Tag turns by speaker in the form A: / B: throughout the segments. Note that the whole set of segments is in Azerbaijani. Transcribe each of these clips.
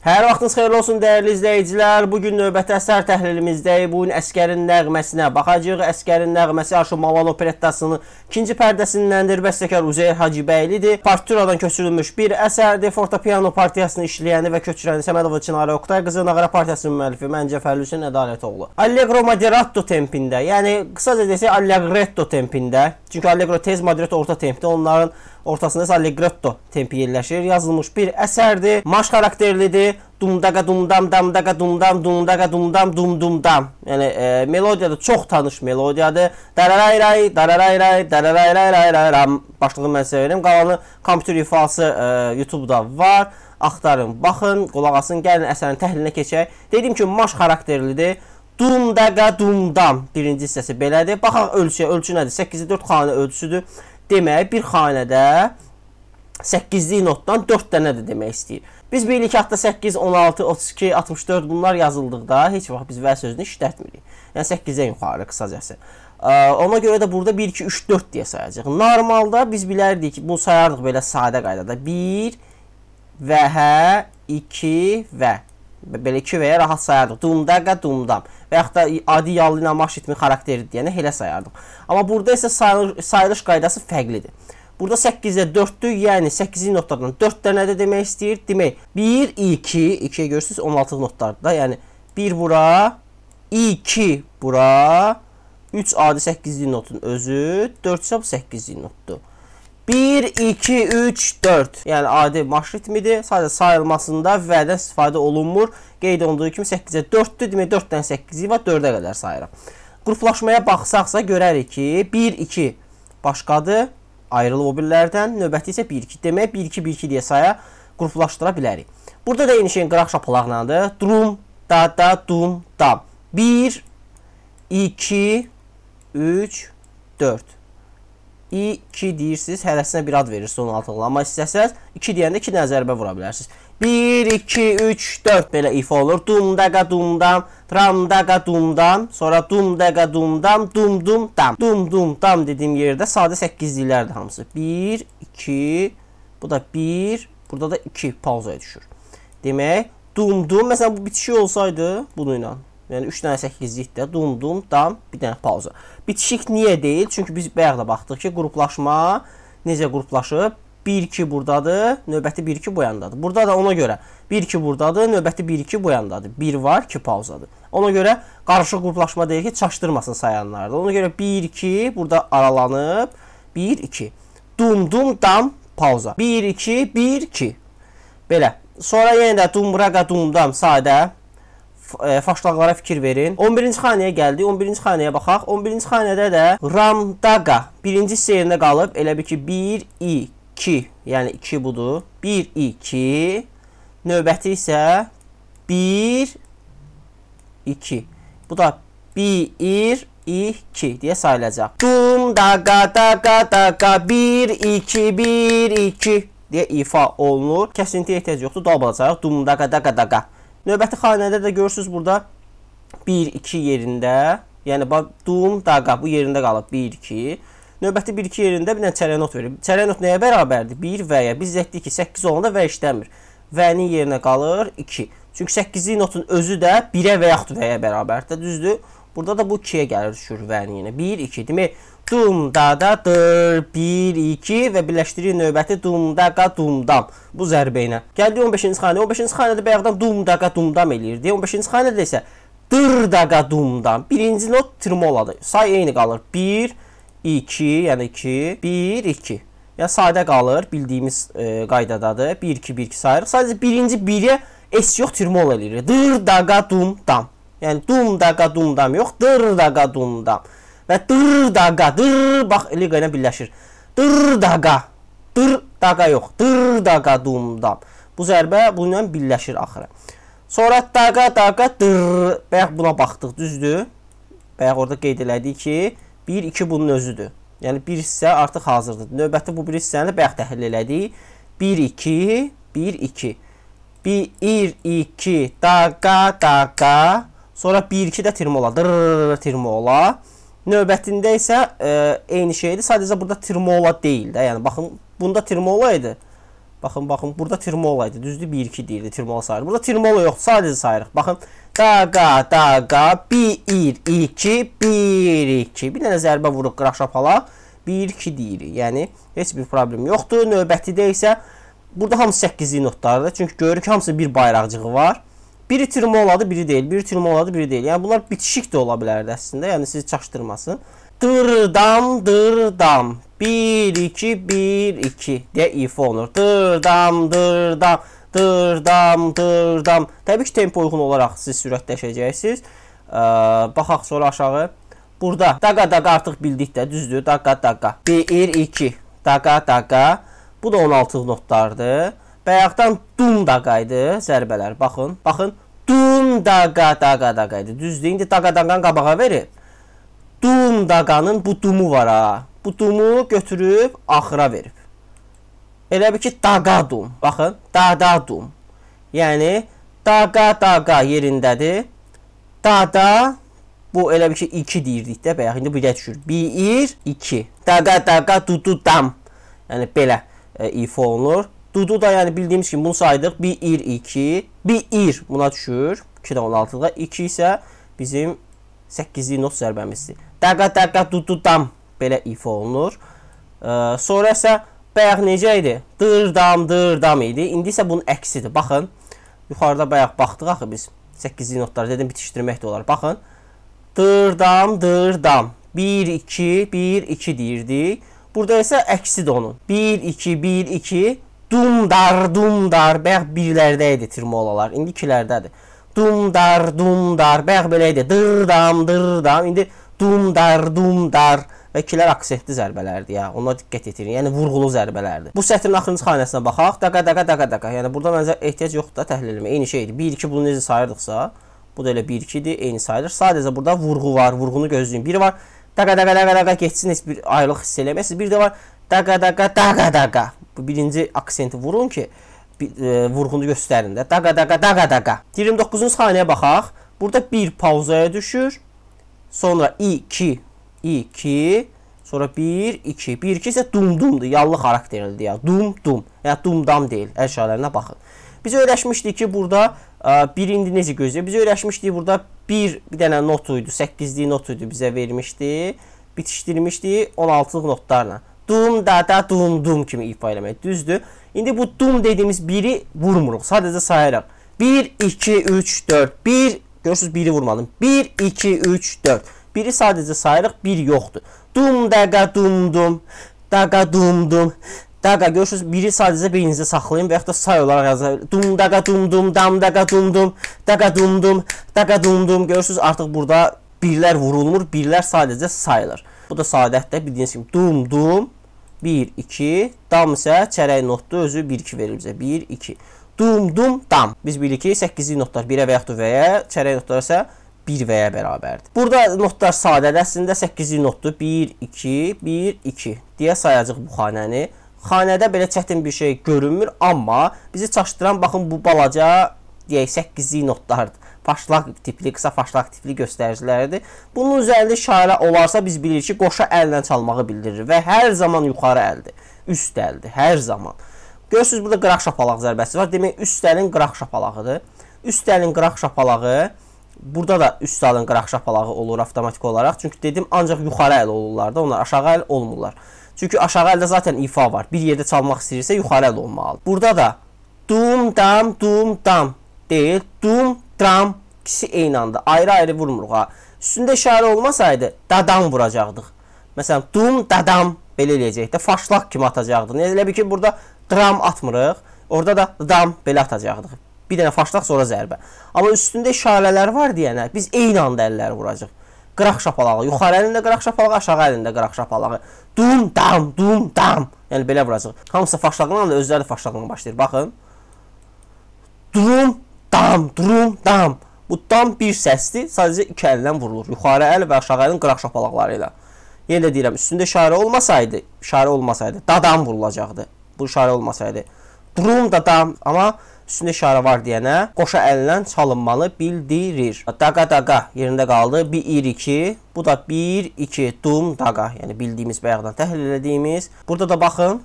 A: Hər vaxtınız xeyirli olsun dəyərli izləyicilər. Bu gün növbəti əsər təhlilimizdəyik. Bu gün Əskərin nəğməsinə baxacağıq. Əskərin nəğməsi Aşıq Maval operettasının ikinci pərdəsindəndir. Bəstəkar Üzeyir Hacıbəylidir. Partituradan köçürülmüş bir əsərdir. Fortepiano partiyasını işləyəni və köçürəni Səmədova Çinarə Oqtay qızı, Nağara partiyasının müəllifi Məncə Fərlüsün Ədalətoğlu. Allegro moderato tempində, yəni qısaca desək Allegretto tempində Çünki Allegro tez Madrid orta tempdə, onların ortasında isə Allegretto tempi yerləşir. Yazılmış bir əsərdir, marş xarakterlidir. Dumdaqa dumdam damdaqa dumdam dumdaqa dumdam dum dumdam. Yəni e, melodiya da çox tanış melodiyadır. Dararayray, dararayray, dararayray, başlığını mən sizə verim. Qalanı kompüter ifası e, YouTube-da var. Axtarın, baxın, qulaq asın, gəlin əsərin təhlilinə keçək. Dedim ki, marş xarakterlidir. Dum dəqə dum dam birinci hissəsi belədir. Baxaq ölçüyə. Ölçü nədir? 8-i 4 xanə ölçüsüdür. Demək, bir xanədə 8-lik notdan 4 dənədir demək istəyir. Biz birlik haqqda 8, 16, 32, 64 bunlar yazıldıqda heç vaxt biz və sözünü işlətmirik. Yəni 8-ə yuxarı qısacası. Ona görə də burada 1 2 3 4 deyə sayacağıq. Normalda biz bilərdik ki, bu sayardıq belə sadə qaydada. 1 və hə, 2 və belə 2 və rahat sayardıq. Dumdaqa dumdam və yaxud da adi yallı ilə marş ritmi xarakteri deyənə elə sayardım. Amma burada isə sayılış, sayılış qaydası fərqlidir. Burada 8-də 4-dür, yəni 8-ci notlardan 4 dənə də demək istəyir. Demək 1 2, 2-yə görürsüz 16 notlardır da. Yəni 1 bura, 2 bura, 3 adi 8-ci notun özü, 4 isə bu 8-ci notdur. 1, 2, 3, 4. Yəni adi marş ritmidir. Sadəcə sayılmasında vədən istifadə olunmur. Qeyd olunduğu kimi 8-ə 4-dür. Demək 4-dən 8-i var, 4-ə qədər sayıram. Qruplaşmaya baxsaqsa görərik ki, 1, 2 başqadır. Ayrılıb o birlərdən. Növbəti isə 1, 2. Demək 1, 2, 1, 2 deyə saya qruplaşdıra bilərik. Burada da eyni şeyin qıraq şapalaqlandır. Drum, da, da, dum, dam. 1, 2, 3, 4. 2 deyirsiniz, hərəsinə bir ad verirsiniz onun altına. Amma istəsəz 2 deyəndə 2 dənə zərbə vura bilərsiniz. 1 2 3 4 belə if olur. Dum daqa dum dam, tram daqa dum dam, sonra dum daqa dum dam, dum dum dam. Dum dum dam dediyim yerdə sadə 8'liklərdir hamısı. 1 2 bu da 1, burada da 2 pauzaya düşür. Demək dum dum məsələn bu bitişik olsaydı bunu ilə Yəni 3 dənə 8-likdə dum dum dam, bir dənə pauza. Bitişik niyə deyil? Çünki biz bayaq da baxdıq ki, qruplaşma necə qruplaşıb? 1-2 burdadır, növbəti 1-2 bu yandadır. Burada da ona görə 1-2 burdadır, növbəti 1-2 bu yandadır. 1 var, 2 pauzadır. Ona görə qarışıq qruplaşma deyir ki, çaşdırmasın sayanlarda. Ona görə 1-2 burada aralanıb 1-2. Dum dum dam pauza. 1 2 1 2. Belə. Sonra yenə də dumraqa dumdam sadə E, faşlaqlara fikir verin. 11-ci xanəyə gəldik. 11-ci xanəyə baxaq. 11-ci xanədə də Ramdaqa birinci hissəyində qalıb. Elə bil ki 1 2, yəni 2 budur. 1 2 növbəti isə 1 2. Bu da 1 2 deyə sayılacaq. Dum daqa daqa daqa 1 2 1 2 deyə ifa olunur. Kəsintiyə ehtiyac yoxdur. Dabalacaq. Dum daqa daqa daqa. Növbəti xanədə də görürsüz burada 1-2 yerində, yəni bax dum daqa bu yerində qalıb 1-2. Növbəti 1-2 yerində bir dənə çərənot verib. Çərənot nəyə bərabərdir? 1 və ya biz dedik ki, 8 olanda və işləmir. Və-nin yerinə qalır 2. Çünki 8-ci notun özü də 1-ə və yaxud və-yə bərabərdir, düzdür? Burada da bu 2'yə gəlir düşür və yenə 1 2 demək dumdadadır. 1 2 və birləşdirir növbəti dumdaqa dumdam bu zərbə ilə. Gəldi 15-ci xanəyə. 15-ci xanədə bayaqdan dumdaqa dumdam eləyirdi. 15-ci xanədə isə dırdaqa dumdam. Birinci not tremoladır. Say eyni qalır. 1 2 yəni 2 1 2 Ya sadə qalır, bildiyimiz e, qaydadadır. 1 2 1 2 sayırıq. Sadəcə birinci 1-yə S yox, tremola eləyir. Dırdaqa dumdam. Yəni dum da qadum dam yox, dır da qadum dam. Və dır da qadır bax liqa ilə birləşir. Dır da qa. Dır da qa yox, dır da qadum dam. Bu zərbə bununla birləşir axırı. Sonra daqa daqa dır. Bayaq buna baxdıq, düzdür? Bayaq orada qeyd elədik ki, 1 2 bunun özüdür. Yəni bir hissə artıq hazırdır. Növbəti bu bir hissəni bayaq təhlil elədik. 1 2 1 2 1 2 daqa daqa Sonra 1-2 də termola, dırr termola. Növbətində isə e, eyni şeydir. Sadəcə burada termola deyil də. Yəni baxın, bunda termola idi. Baxın, baxın, burada termola idi. Düzdür? 1-2 deyildi termola sayılır. Burada termola yoxdur. Sadəcə sayırıq. Baxın. Daqa, daqa, 1, 2, 1, 2. Bir dənə zərbə vuruq qıraq şapala. 1, 2 deyirik. Yəni, heç bir problem yoxdur. Növbətidə isə burada hamısı 8-li notlardır. Çünki görürük hamısı bir bayraqcığı var. Biri tremoladır, biri deyil. Biri tremoladır, biri deyil. Yəni bunlar bitişik də ola bilərdi əslində. Yəni sizi çaşdırmasın. Dırdam, dırdam. 1 2 1 2 deyə if olunur. Dırdam, dırdam, dırdam, dırdam. Təbii ki, tempo uyğun olaraq siz sürətləşəcəksiniz. Ə, baxaq sonra aşağı. Burada daqa daqa artıq bildik də, düzdür? Daqa daqa. 1 2 daqa daqa. Bu da 16 notlardır. Bayaqdan dum da qaydı zərbələr. Baxın, baxın. Dum da qada qada qaydı. Düzdür? İndi daqadandan qabağa verib. Dum daqanın bu dumu var ha. Bu dumu götürüb axıra verib. Elə bil ki, daqa dum. Baxın, dada dum. Yəni daqa daqa yerindədir. Dada bu elə bil ki 2 deyirdik də bayaq. İndi belə düşür. 1 2. Daqa daqa dudu dam. Yəni belə e, ifa olunur. Dudu da yəni bildiyimiz kimi bunu saydıq. 1 ir 2, 1 ir buna düşür. 2-də 16-lığa 2 isə bizim 8-lik not zərbəmizdir. Daqa daqa dudu dam belə ifa olunur. E, sonra isə bayaq necə idi? Dır dam dır dam idi. İndi isə bunun əksidir. Baxın. Yuxarıda bayaq baxdıq axı biz. 8-lik notları dedim bitişdirmək də olar. Baxın. Dır dam dır dam. 1 2 1 2 deyirdik. Burada isə əksidir onun. 1 2 1 2 Dumdar, dumdar, bəx birlərdə idi tremolalar. İndikilərdədir. Dumdar, dumdar, bəx belə idi. Dırdam, dırdam. İndi dumdar, dumdar və kilər aksentli zərbələrdir ya. Ona diqqət yetirin. Yəni vurğulu zərbələrdir. Bu sətrin axırıncı xanəsinə baxaq. Daqa daqa daqa daqa. Yəni burada məncə ehtiyac yoxdur da təhlilmə. Eyni şeydir. 1 2 bunu necə sayırdıqsa, bu da elə 1 2-dir, eyni sayılır. Sadəcə burada vurğu var. Vurğunu gözləyin. Biri var. Daqa daqa daqa daqa getsin heç bir ayrılıq hiss eləməsiz. Bir də var Daqa daqa daqa daqa. Bu birinci aksenti vurun ki, e, vurğunu göstərin də. Daqa daqa daqa daqa. 29-cu xanəyə baxaq. Burada bir pauzaya düşür. Sonra 2 2 Sonra 1, 2. 1, 2 isə dum-dumdur. Yallı xarakterlidir ya. Dum-dum. Yəni dum-dam deyil. Əşyalarına baxın. Biz öyrəşmişdik ki, burada ə, e, bir indi necə gözləyir? Biz öyrəşmişdik burada bir bir dənə not idi. 8-lik not idi bizə vermişdi. Bitişdirmişdi 16-lıq notlarla dum da da dum dum kimi ifa eləmək. Düzdür? İndi bu dum dediyimiz biri vurmuruq. Sadəcə sayaraq. 1 2 3 4. 1 görürsüz 1-i vurmadım. 1 2 3 4. Biri sadəcə sayırıq, bir yoxdur. Dum da da dum dum. Da da dum dum. Daqa görürsüz, biri sadəcə beyninizdə saxlayın və yaxud da say olaraq yazın. Dum daqa dum dum, dam daqa dum dum, daqa dum dum, daqa dum dum. Görürsüz, artıq burada birlər vurulmur, birlər sadəcə sayılır. Bu da sadətdə bildiyiniz kimi dum dum 1, 2. Dam isə çərək notdur. Özü 1, 2 verir bizə. 1, 2. Dum, dum, dam. Biz bilirik ki, 8-ci notlar 1-ə və yaxud V-yə, çərək notlar isə 1 və-yə bərabərdir. Burada notlar sadədir. Əslində 8-ci notdur. 1, 2, 1, 2 deyə sayacağıq bu xanəni. Xanədə belə çətin bir şey görünmür, amma bizi çaşdıran baxın bu balaca deyək 8-ci notlardır faşlaq tipli, qısa faşlaq tipli göstəriciləridir. Bunun üzərində işarə olarsa biz bilirik ki, qoşa əllə çalmağı bildirir və hər zaman yuxarı əldir, üst əldir, hər zaman. Görürsüz burada qıraq şapalaq zərbəsi var. Demək üst əlin qıraq şapalağıdır. Üst əlin qıraq şapalağı burada da üst əlin qıraq şapalağı olur avtomatik olaraq. Çünki dedim ancaq yuxarı əl olurlar da, onlar aşağı əl olmurlar. Çünki aşağı əldə zaten ifa var. Bir yerdə çalmaq istəyirsə yuxarı əl olmalıdır. Burada da dum dam dum dam deyil, dum dram kişi eyni anda ayrı-ayrı vurmuruq ha. Üstündə işarə olmasaydı dadam vuracaqdıq. Məsələn, dum dadam belə eləyəcək də faşlaq kimi atacaqdıq. Yəni elə bil ki, burada dram atmırıq. Orada da dam belə atacaqdıq. Bir dənə faşlaq sonra zərbə. Amma üstündə işarələr var deyənə biz eyni anda əlləri vuracağıq. Qıraq şapalağı, yuxarı əlində qıraq şapalağı, aşağı əlində qıraq şapalağı. Dum dam, dum dam. Yəni belə vuracaq. Hamısı faşlaqla da özləri də faşlaqla başlayır. Baxın. Dum dam, dum dam. Bu tam bir səsdir, sadəcə iki əldən vurulur. Yuxarı əl və aşağı əlin qıraq şapalaqları ilə. Yenə də deyirəm, üstündə işarə olmasaydı, işarə olmasaydı dadam vurulacaqdı. Bu işarə olmasaydı. Durum dadam, amma üstündə işarə var deyənə qoşa əllə çalınmalı bildirir. Daqa daqa yerində qaldı. 1 2 bu da 1 2 dum daqa, yəni bildiyimiz bayaqdan təhlil elədiyimiz. Burada da baxın,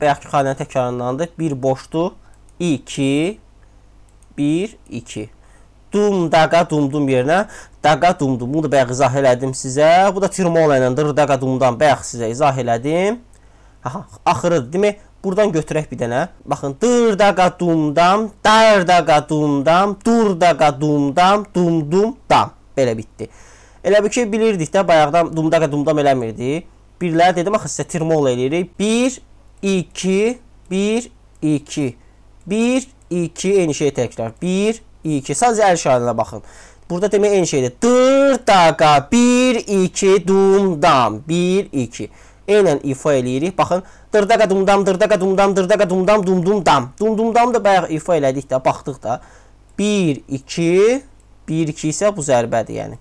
A: bayaqki xanənin təkrarlandı. 1 boşdu. 2 1 2 dum daqa dumdum yerinə daqa dumdum. Bunu da bayaq izah elədim sizə. Bu da tirmola ilə daqa dumdan bayaq sizə izah elədim. Aha, axırı demək Buradan götürək bir dənə. Baxın, dır da qadumdam, dar da qadumdam, dur da qadumdam, dumdum dam. Belə bitdi. Elə bir ki bilirdik də bayaqdan dumda qadumdam eləmirdi. Birlər dedim axı sizə termol eləyirik. 1 2 1 2 1 2 eyni şey təkrar. 1 2, sadəcə əl şairinə baxın. Burada demək eyni şeydir. Dır, daqa, 1, 2, dum, dam. 1, 2. Eynən ifa eləyirik. Baxın, dır, daqa, dum, dam, dır, daqa, dum, dam, dır, daqa, dum, dam, dum, dum, dam. Dum, dum, dam da bayaq ifa elədik də, baxdıq da. 1, 2, 1, 2 isə bu zərbədir, yəni.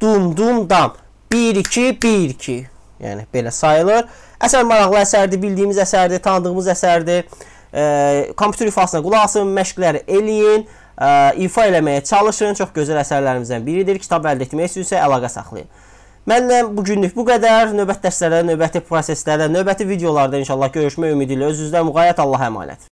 A: Dum, dum, dam. 1, 2, 1, 2. Yəni, belə sayılır. Əsər maraqlı əsərdir, bildiyimiz əsərdir, tanıdığımız əsərdir. E, kompüter ifasına qulaq asın, məşqləri eləyin ə, ifa eləməyə çalışın. Çox gözəl əsərlərimizdən biridir. Kitab əldə etmək üçünsə əlaqə saxlayın. Mənlə bu günlük bu qədər. Növbəti dərslərdə, növbəti proseslərdə, növbəti videolarda inşallah görüşmək ümidi ilə öz-özünüzə müğayət Allah'a əmanət.